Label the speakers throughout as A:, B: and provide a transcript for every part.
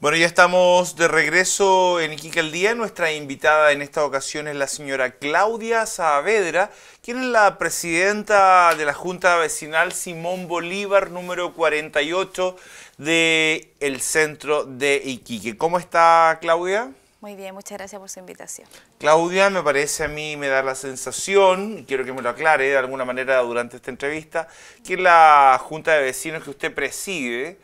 A: Bueno, ya estamos de regreso en Iquique al Día. Nuestra invitada en esta ocasión es la señora Claudia Saavedra, quien es la presidenta de la Junta Vecinal Simón Bolívar número 48 del centro de Iquique. ¿Cómo está Claudia?
B: Muy bien, muchas gracias por su invitación.
A: Claudia, me parece a mí, me da la sensación, y quiero que me lo aclare de alguna manera durante esta entrevista, que la Junta de Vecinos que usted preside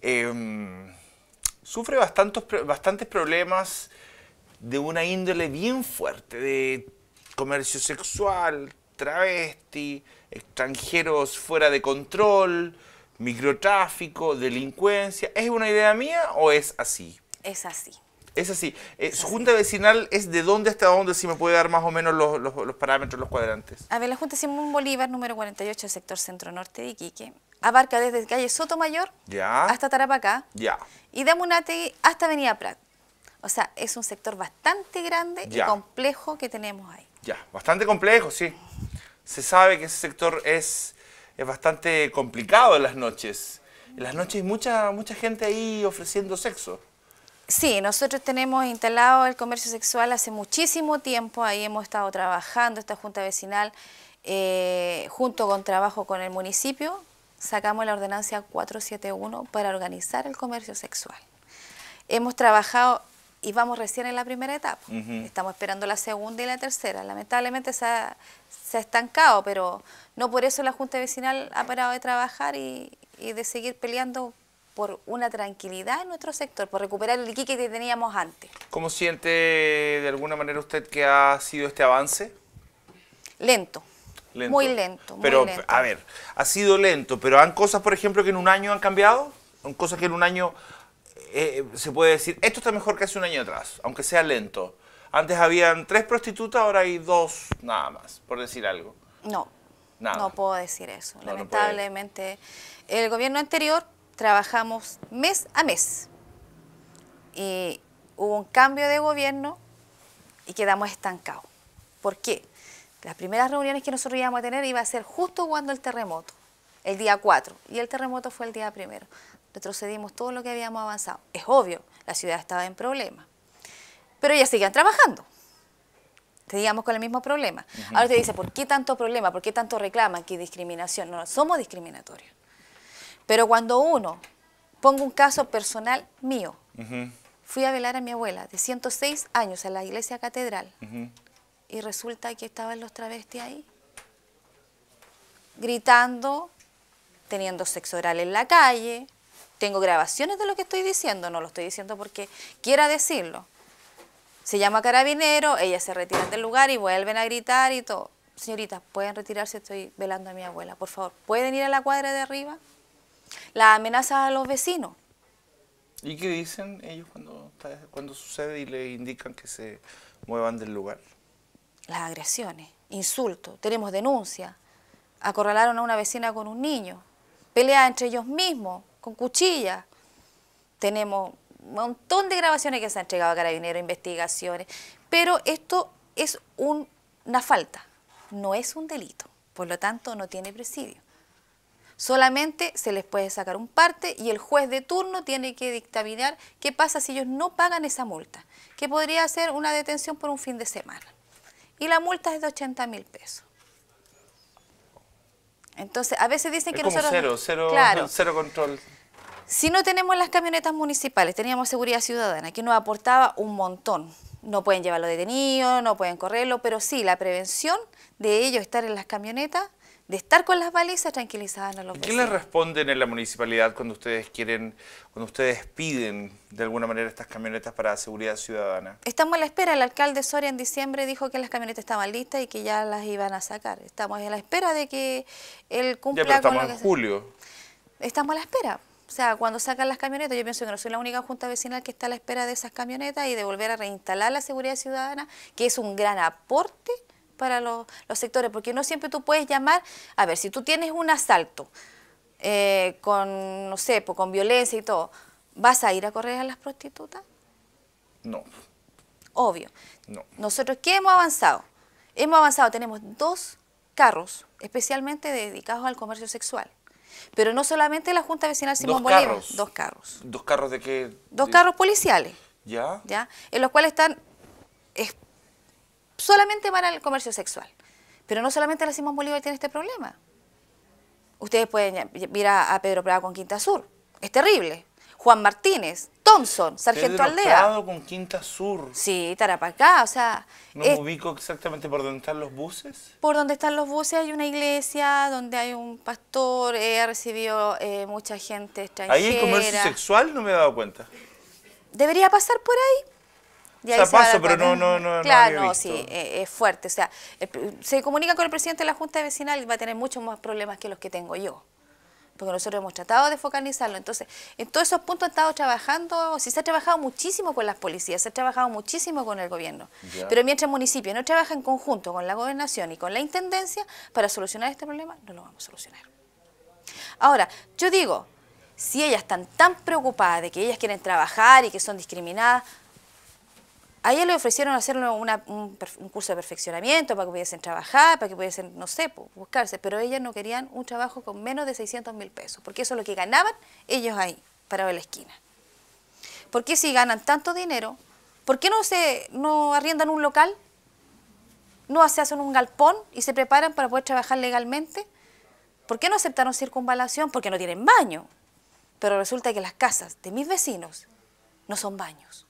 A: eh, sufre bastantes problemas de una índole bien fuerte, de comercio sexual, travesti, extranjeros fuera de control, microtráfico, delincuencia. ¿Es una idea mía o es así? Es así. Es así. Eh, su junta vecinal es de dónde hasta dónde, si me puede dar más o menos los, parámetros, los cuadrantes.
B: A ver, la Junta Simón Bolívar, número 48, sector centro-norte de Iquique, abarca desde calle Sotomayor hasta Tarapacá ya. y de Munate hasta Avenida Prat. O sea, es un sector bastante grande y complejo que tenemos ahí.
A: Ya, bastante complejo, sí. Se sabe que ese sector es, es bastante complicado en las noches. En las noches hay mucha, mucha gente ahí ofreciendo sexo.
B: Sí, nosotros tenemos instalado el comercio sexual hace muchísimo tiempo, ahí hemos estado trabajando, esta junta vecinal, eh, junto con trabajo con el municipio, sacamos la ordenancia 471 para organizar el comercio sexual. Hemos trabajado y vamos recién en la primera etapa, estamos esperando la segunda y la tercera, lamentablemente se ha, se estancado, pero no por eso la junta vecinal ha parado de trabajar y, y de seguir peleando por una tranquilidad en nuestro sector, por recuperar el Iquique que teníamos antes.
A: ¿Cómo siente de alguna manera usted que ha sido este avance? Lento. Muy
B: lento. Pero, a
A: ver, ha sido lento, pero ¿han cosas, por ejemplo, que en un año han cambiado? ¿Han cosas que en un año eh, se puede decir, esto está mejor que hace un año atrás, aunque sea lento? Antes habían tres prostitutas, ahora hay dos nada más, por decir algo. No, Nada. No puedo
B: decir eso. Lamentablemente, el gobierno anterior trabajamos mes a mes. Y hubo un cambio de gobierno y quedamos estancados. ¿Por qué? Las primeras reuniones que nosotros íbamos a tener iba a ser justo cuando el terremoto, el día 4, y el terremoto fue el día primero. Retrocedimos todo lo que habíamos avanzado. Es obvio, la ciudad estaba en problemas. Pero ya seguían trabajando. Seguíamos con el mismo problema. Ahora te dice, ¿por qué tanto problema? ¿Por qué tanto reclama? ¿Qué discriminación? no somos discriminatorios. Pero cuando uno, pongo un caso personal mío, fui a velar a mi abuela de 106 años en la iglesia catedral y resulta que estaban los travestis ahí, gritando, teniendo sexo oral en la calle. Tengo grabaciones de lo que estoy diciendo, no lo estoy diciendo porque quiera decirlo. Se llama carabinero, ellas se retiran del lugar y vuelven a gritar y todo. Señoritas, pueden retirarse, estoy velando a mi abuela, por favor. ¿Pueden ir a la cuadra de arriba? la amenaza a los vecinos.
A: ¿Y qué dicen ellos cuando, cuando sucede y le indican que se muevan del lugar?
B: Las agresiones, insultos, tenemos denuncias. Acorralaron a una vecina con un niño, pelea entre ellos mismos, con cuchillas. Tenemos un montón de grabaciones que se han entregado a carabineros, investigaciones, pero esto es una falta, no es un delito, por lo tanto no tiene presidio. Solamente se les puede sacar un parte y el juez de turno tiene que dictaminar qué pasa si ellos no pagan esa multa, que podría ser una detención por un fin de semana. Y la multa es de 80 mil pesos. Entonces, a veces dicen que como nosotros... Cero, cero, cero control. Si no tenemos las camionetas municipales, teníamos seguridad ciudadana, que nos aportaba un montón. No pueden llevarlo detenido, no pueden correrlo, pero sí, la prevención de ellos estar en las camionetas de estar con las balizas tranquilizadas. en los ¿Qué les
A: responden en la municipalidad cuando ustedes quieren, cuando ustedes piden de alguna manera estas camionetas para seguridad ciudadana?
B: Estamos a la espera. El alcalde Soria en diciembre dijo que las camionetas estaban listas y que ya las iban a sacar. Estamos a la espera de que él cumpla ya, pero estamos en julio. Estamos a la espera. O sea, cuando sacan las camionetas, yo pienso que no soy la única junta vecinal que está a la espera de esas camionetas y de volver a reinstalar la seguridad ciudadana, que es un gran aporte para los, sectores, porque no siempre tú puedes llamar, a ver, si tú tienes un asalto eh, con, no sé, pues, con violencia y todo, ¿vas a ir a correr a las prostitutas? No. Obvio. No. Nosotros, ¿qué hemos avanzado? Hemos avanzado, tenemos dos carros especialmente dedicados al comercio sexual. Pero no solamente la Junta Vecinal Simón Bolívar, dos carros.
A: ¿Dos carros de qué? Dos carros policiales. ¿Ya?
B: ¿Ya? En los cuales están solamente van el comercio sexual. Pero no solamente la Simón Bolívar tiene este problema. Ustedes pueden ir a, Pedro Prado con Quinta Sur. Es terrible. Juan Martínez, Thompson, Sargento Aldea. Pedro Prado con Quinta Sur. Sí, Tarapacá, o sea... ¿No me
A: ubico exactamente por donde están los buses?
B: Por donde están los buses hay una iglesia donde hay un pastor, eh, ha recibido eh, mucha gente extranjera. ¿Ahí hay comercio
A: sexual? No me he dado cuenta.
B: Debería pasar por ahí sea, paso, pero no, no, no. Claro, sí, e, es fuerte. O sea, se comunica con el presidente de la Junta Vecinal y va a tener muchos más problemas que los que tengo yo. Porque nosotros hemos tratado de focalizarlo. Entonces, en todos esos puntos he estado trabajando, sí se ha trabajado muchísimo con las policías, se ha trabajado muchísimo con el gobierno. Pero mientras el municipio no trabaja en conjunto con la gobernación y con la intendencia para solucionar este problema, no lo vamos a solucionar. Ahora, yo digo, si ellas están tan preocupadas de que ellas quieren trabajar y que son discriminadas, a ella le ofrecieron hacer un, curso de perfeccionamiento para que pudiesen trabajar, para que pudiesen, no sé, buscarse, pero ellas no querían un trabajo con menos de 600 mil pesos, porque eso es lo que ganaban ellos ahí, para ver la esquina. ¿Por qué si ganan tanto dinero, por qué no, se, no arriendan un local? ¿No se hacen un galpón y se preparan para poder trabajar legalmente? ¿Por qué no aceptaron circunvalación? Porque no tienen baño. Pero resulta que las casas de mis vecinos no son baños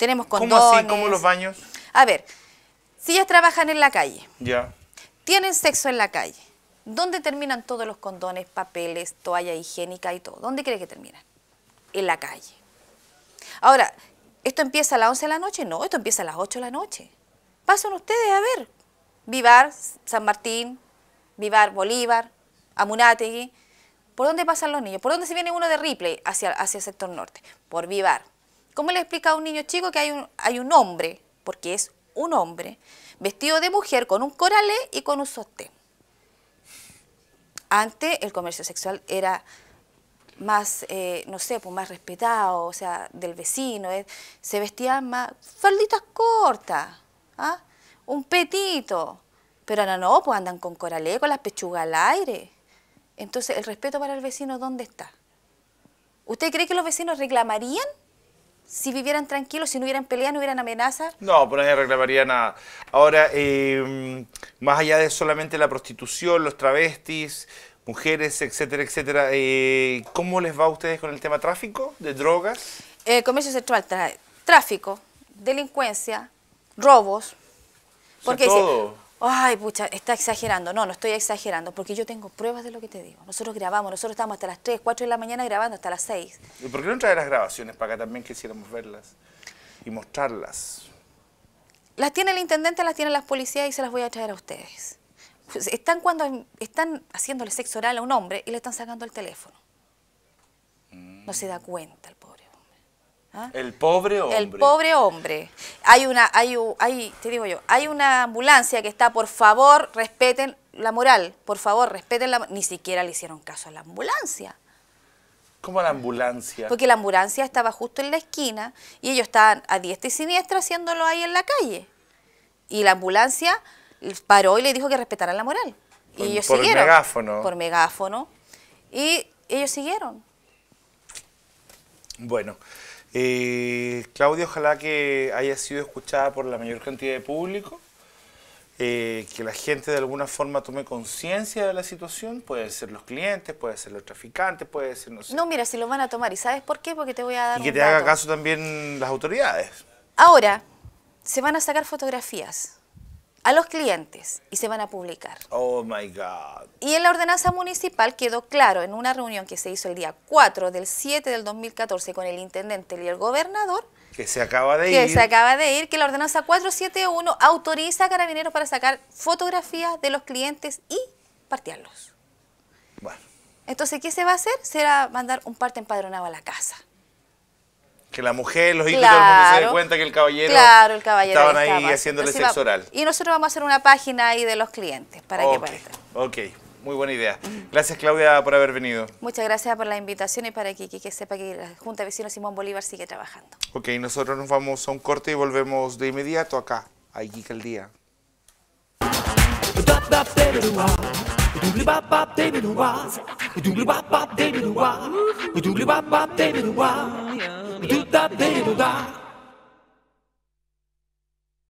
B: tenemos condones. ¿Cómo así? ¿Cómo los baños? A ver, si ellas trabajan en la calle, ya. tienen sexo en la calle, ¿dónde terminan todos los condones, papeles, toalla higiénica y todo? ¿Dónde crees que terminan? En la calle. Ahora, ¿esto empieza a las 11 de la noche? No, esto empieza a las 8 de la noche. Pasan ustedes a ver. Vivar, San Martín, Vivar, Bolívar, Amunátegui. ¿Por dónde pasan los niños? ¿Por dónde se viene uno de Ripley hacia, hacia el sector norte? Por Vivar. ¿Cómo le explica a un niño chico que hay un, hay un hombre, porque es un hombre, vestido de mujer con un coralé y con un sostén? Antes el comercio sexual era más, eh, no sé, pues más respetado, o sea, del vecino, se vestían más, falditas cortas, ¿ah? un petito, pero ahora no, pues andan con coralé, con las pechugas al aire. Entonces, ¿el respeto para el vecino dónde está? ¿Usted cree que los vecinos reclamarían si vivieran tranquilos, si no hubieran peleas, no hubieran amenazas.
A: No, pues no reclamaría nada. Ahora, eh, más allá de solamente la prostitución, los travestis, mujeres, etcétera, etcétera, eh, ¿cómo les va a ustedes con el tema tráfico de drogas?
B: Eh, comercio sexual, tráfico, delincuencia, robos. Porque o ay, pucha, está exagerando. No, no estoy exagerando, porque yo tengo pruebas de lo que te digo. Nosotros grabamos, nosotros estamos hasta las 3, 4 de la mañana grabando, hasta las 6.
A: ¿Y por qué no trae las grabaciones para acá también quisiéramos verlas y mostrarlas?
B: Las tiene el intendente, las tienen las policías y se las voy a traer a ustedes. Pues, están cuando están haciéndole sexo oral a un hombre y le están sacando el teléfono. No se da cuenta el pobre.
A: ¿Ah? El pobre hombre. El pobre
B: hombre. Hay una, hay, te digo yo, hay una ambulancia que está, por favor, respeten la moral, por favor, respeten la Ni siquiera le hicieron caso a la ambulancia.
A: ¿Cómo la ambulancia? Porque
B: la ambulancia estaba justo en la esquina y ellos estaban a diestra y siniestra haciéndolo ahí en la calle. Y la ambulancia paró y le dijo que respetaran la moral. y ellos siguieron. Por megáfono. Por megáfono. Y ellos siguieron.
A: Bueno. Eh, Claudia, ojalá que haya sido escuchada por la mayor cantidad de público, eh, que la gente de alguna forma tome conciencia de la situación, puede ser los clientes, puede ser los traficantes, puede ser... No,
B: no mira, si lo van a tomar, ¿y sabes por qué? Porque te voy a dar... Y que te haga
A: caso también las autoridades.
B: Ahora, se van a sacar fotografías a los clientes y se van a publicar.
A: Oh my God.
B: Y en la ordenanza municipal quedó claro en una reunión que se hizo el día 4 del 7 del 2014 con el intendente y el gobernador.
A: Que se acaba de ir. Que se
B: acaba de ir, que la ordenanza 471 autoriza a carabineros para sacar fotografías de los clientes y partearlos. Bueno. Entonces, ¿qué se va a hacer? Será mandar un parte empadronado a la casa
A: que la mujer, los hijos, todo el mundo se dé cuenta que el caballero, claro, estaban ahí haciéndole sexo oral.
B: Y nosotros vamos a hacer una página ahí de los clientes para que puedan.
A: Ok, muy buena idea. Gracias Claudia por haber venido.
B: Muchas gracias por la invitación y para que, que, sepa que la Junta de Vecinos Simón Bolívar sigue trabajando.
A: Ok, nosotros nos vamos a un corte y volvemos de inmediato acá, a Iquique el Día. Tá Duda, da